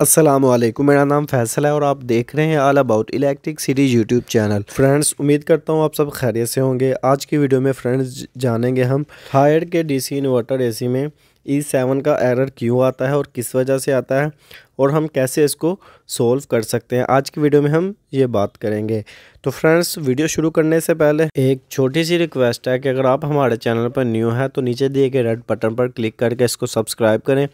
असलम मेरा नाम फैसल है और आप देख रहे हैं all about electricity YouTube channel friends उम्मीद करता हूँ आप सब खैरियत से होंगे आज की वीडियो में फ्रेंड्स जानेंगे हम हायर के डीसी इन्वर्टर एसी में ई e सेवन का एरर क्यों आता है और किस वजह से आता है और हम कैसे इसको सोल्व कर सकते हैं आज की वीडियो में हम ये बात करेंगे तो फ्रेंड्स वीडियो शुरू करने से पहले एक छोटी सी रिक्वेस्ट है कि अगर आप हमारे चैनल पर न्यू हैं तो नीचे दिए गए रेड बटन पर क्लिक करके इसको सब्सक्राइब करें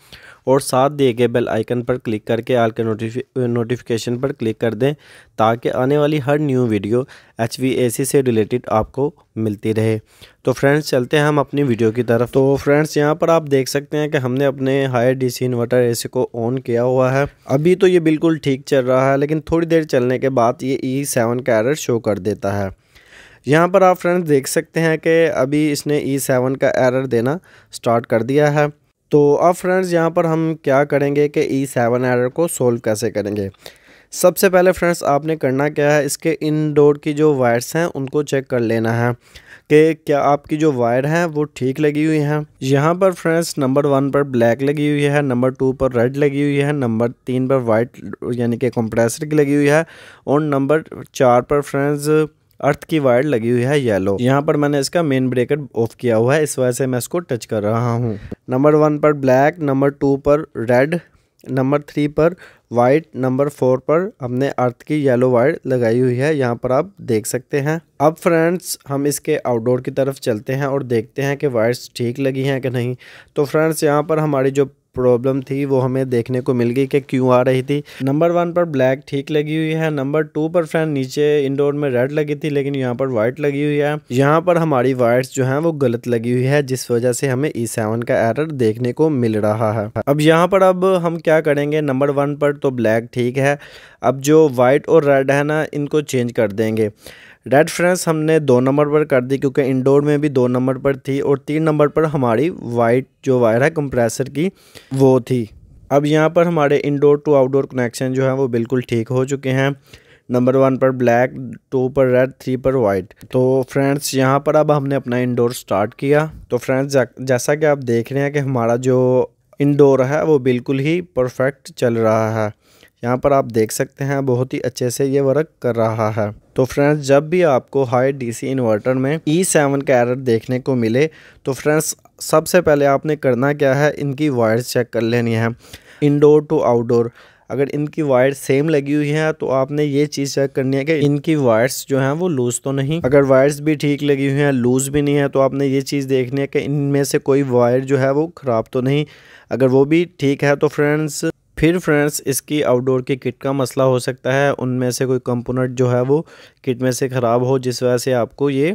और साथ दिए गए बेल आइकन पर क्लिक करके आल के नोटिफिक नोटिफिकेशन पर क्लिक कर दें ताकि आने वाली हर न्यू वीडियो एच से रिलेटेड आपको मिलती रहे तो फ्रेंड्स चलते हैं हम अपनी वीडियो की तरफ तो फ्रेंड्स यहाँ पर आप देख सकते हैं कि हमने अपने हायर डी इन्वर्टर ए को ऑन किया हुआ है अभी तो ये बिल्कुल ठीक चल रहा है लेकिन थोड़ी देर चलने के बाद ये ई सेवन का एरर शो कर देता है यहाँ पर आप फ्रेंड्स देख सकते हैं कि अभी इसने ई e सेवन का एरर देना स्टार्ट कर दिया है तो अब फ्रेंड्स यहाँ पर हम क्या करेंगे कि ई सेवन एरर को सोल्व कैसे करेंगे सबसे पहले फ्रेंड्स आपने करना क्या है इसके इन डोर की जो वायर्स हैं उनको चेक कर लेना है कि क्या आपकी जो वायर है वो ठीक लगी हुई है यहाँ पर फ्रेंड्स नंबर वन पर ब्लैक लगी हुई है नंबर टू पर रेड लगी हुई है नंबर तीन पर वाइट यानी कि कंप्रेसर की लगी हुई है और नंबर चार पर फ्रेंड्स अर्थ की वायर लगी हुई है येलो यहाँ पर मैंने इसका मेन ब्रेकर ऑफ किया हुआ है इस वजह से मैं इसको टच कर रहा हूँ नंबर वन पर ब्लैक नंबर टू पर रेड नंबर थ्री पर वाइट नंबर फोर पर हमने अर्थ की येलो वायर लगाई हुई है यहाँ पर आप देख सकते हैं अब फ्रेंड्स हम इसके आउटडोर की तरफ चलते हैं और देखते हैं कि वायर्स ठीक लगी हैं कि नहीं तो फ्रेंड्स यहाँ पर हमारी जो प्रॉब्लम थी वो हमें देखने को मिल गई कि क्यों आ रही थी नंबर वन पर ब्लैक ठीक लगी हुई है नंबर टू पर फ्रेंड नीचे इंडोर में रेड लगी थी लेकिन यहाँ पर वाइट लगी हुई है यहाँ पर हमारी वायर्स जो हैं वो गलत लगी हुई है जिस वजह से हमें ई e सेवन का एरर देखने को मिल रहा है अब यहाँ पर अब हम क्या करेंगे नंबर वन पर तो ब्लैक ठीक है अब जो वाइट और रेड है ना इनको चेंज कर देंगे रेड फ्रेंड्स हमने दो नंबर पर कर दी क्योंकि इंडोर में भी दो नंबर पर थी और तीन नंबर पर हमारी वाइट जो वायर है कंप्रेसर की वो थी अब यहाँ पर हमारे इंडोर टू आउटडोर कनेक्शन जो है वो बिल्कुल ठीक हो चुके हैं नंबर वन पर ब्लैक टू पर रेड थ्री पर वाइट तो फ्रेंड्स यहाँ पर अब हमने अपना इंडोर स्टार्ट किया तो फ्रेंड्स जैसा कि आप देख रहे हैं कि हमारा जो इंडोर है वो बिल्कुल ही परफेक्ट चल रहा है यहाँ पर आप देख सकते हैं बहुत ही अच्छे से ये वर्क कर रहा है तो फ्रेंड्स जब भी आपको हाई डीसी इन्वर्टर में ई e सेवन का एरर देखने को मिले तो फ्रेंड्स सबसे पहले आपने करना क्या है इनकी वायर्स चेक कर लेनी है इनडोर टू आउटडोर अगर इनकी वायर सेम लगी हुई है तो आपने ये चीज़ चेक करनी है कि इनकी वायर्स जो हैं वो लूज़ तो नहीं अगर वायर्स भी ठीक लगी हुई हैं लूज़ भी नहीं है तो आपने ये चीज़ देखनी है कि इनमें से कोई वायर जो है वो ख़राब तो नहीं अगर वो भी ठीक है तो फ्रेंड्स फिर फ्रेंड्स इसकी आउटडोर की किट का मसला हो सकता है उनमें से कोई कंपोनेंट जो है वो किट में से ख़राब हो जिस वजह से आपको ये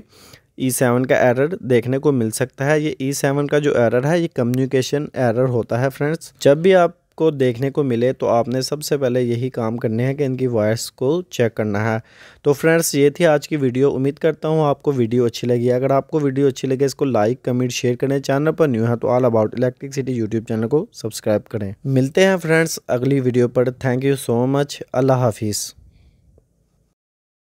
ई e सेवन का एरर देखने को मिल सकता है ये ई e सेवन का जो एरर है ये कम्युनिकेशन एरर होता है फ्रेंड्स जब भी आप आपको देखने को मिले तो आपने सबसे पहले यही काम करने हैं कि इनकी वायर्स को चेक करना है तो फ्रेंड्स ये थी आज की वीडियो उम्मीद करता हूँ आपको वीडियो अच्छी लगी अगर आपको वीडियो अच्छी लगे इसको लाइक कमेंट शेयर करें चैनल पर न्यू है तो all about electricity YouTube channel को सब्सक्राइब करें मिलते हैं फ्रेंड्स अगली वीडियो पर थैंक यू सो मच अल्लाह हाफिज़